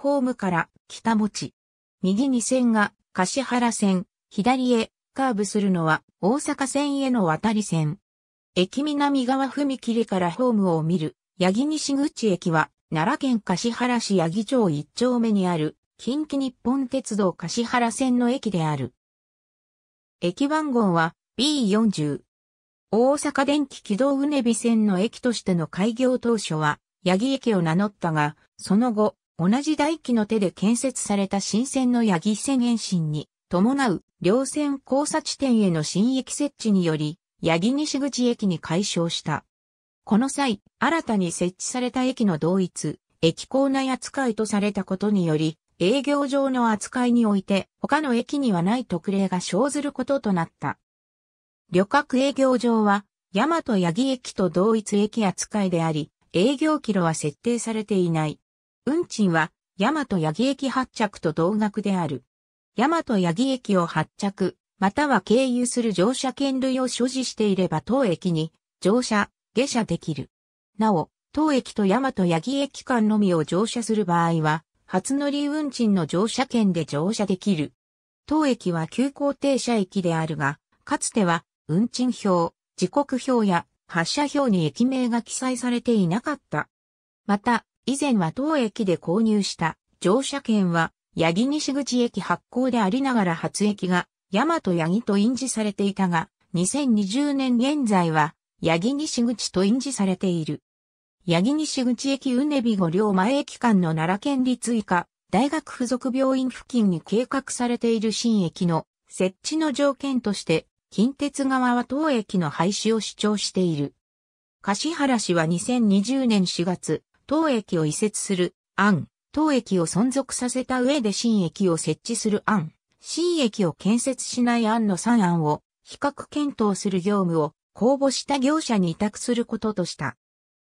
ホームから北持。ち。右に線が柏原線、左へカーブするのは大阪線への渡り線。駅南側踏切からホームを見る、八木西口駅は奈良県柏原市八木町一丁目にある近畿日本鉄道柏原線の駅である。駅番号は B40。大阪電気軌道うねび線の駅としての開業当初は、八木駅を名乗ったが、その後、同じ大器の手で建設された新線の八木線延伸に伴う両線交差地点への新駅設置により、八木西口駅に解消した。この際、新たに設置された駅の同一、駅構内扱いとされたことにより、営業上の扱いにおいて他の駅にはない特例が生ずることとなった。旅客営業上は、大和八木駅と同一駅扱いであり、営業キロは設定されていない。運賃は、大和八木駅発着と同額である。大和八木駅を発着、または経由する乗車券類を所持していれば当駅に乗車、下車できる。なお、当駅と大和八木駅間のみを乗車する場合は、初乗り運賃の乗車券で乗車できる。当駅は急行停車駅であるが、かつては運賃表、時刻表や発車表に駅名が記載されていなかった。また、以前は当駅で購入した乗車券は、八木西口駅発行でありながら初駅が、大和八木と印字されていたが、2020年現在は、八木西口と印字されている。八木西口駅うねび五両前駅間の奈良県立以下、大学附属病院付近に計画されている新駅の設置の条件として、近鉄側は当駅の廃止を主張している。橿原市は2020年4月、当駅を移設する案、当駅を存続させた上で新駅を設置する案、新駅を建設しない案の3案を比較検討する業務を公募した業者に委託することとした。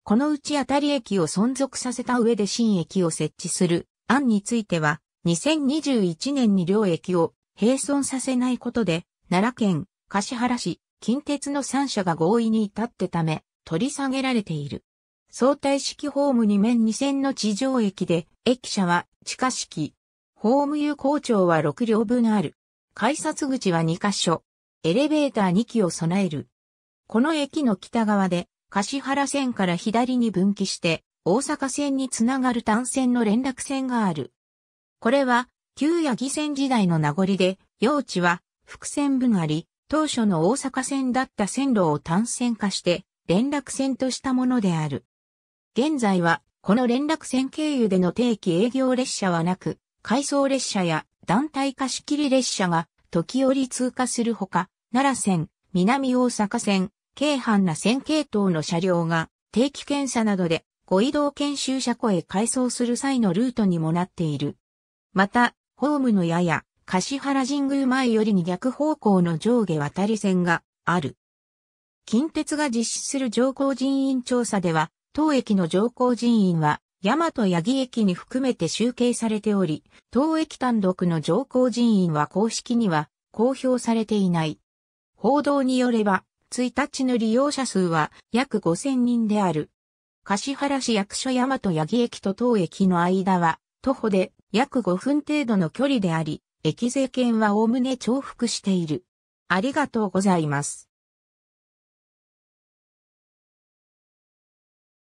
このうち当たり駅を存続させた上で新駅を設置する案については、2021年に両駅を並存させないことで、奈良県、橿原市、近鉄の3社が合意に至ってため、取り下げられている。相対式ホーム2面2線の地上駅で、駅舎は地下式。ホーム有効長は6両分ある。改札口は2カ所。エレベーター2機を備える。この駅の北側で、柏原線から左に分岐して、大阪線につながる単線の連絡線がある。これは、旧八木線時代の名残で、用地は、伏線分あり、当初の大阪線だった線路を単線化して、連絡線としたものである。現在は、この連絡線経由での定期営業列車はなく、回送列車や団体貸し切り列車が時折通過するほか、奈良線、南大阪線、京阪な線系統の車両が定期検査などでご移動研修車庫へ改装する際のルートにもなっている。また、ホームのやや、橿原神宮前よりに逆方向の上下渡り線がある。近鉄が実施する乗降人員調査では、当駅の乗降人員は、大和八木駅に含めて集計されており、当駅単独の乗降人員は公式には公表されていない。報道によれば、1日の利用者数は約5000人である。橿原市役所大和八木駅と当駅の間は、徒歩で約5分程度の距離であり、駅税券はおおむね重複している。ありがとうございます。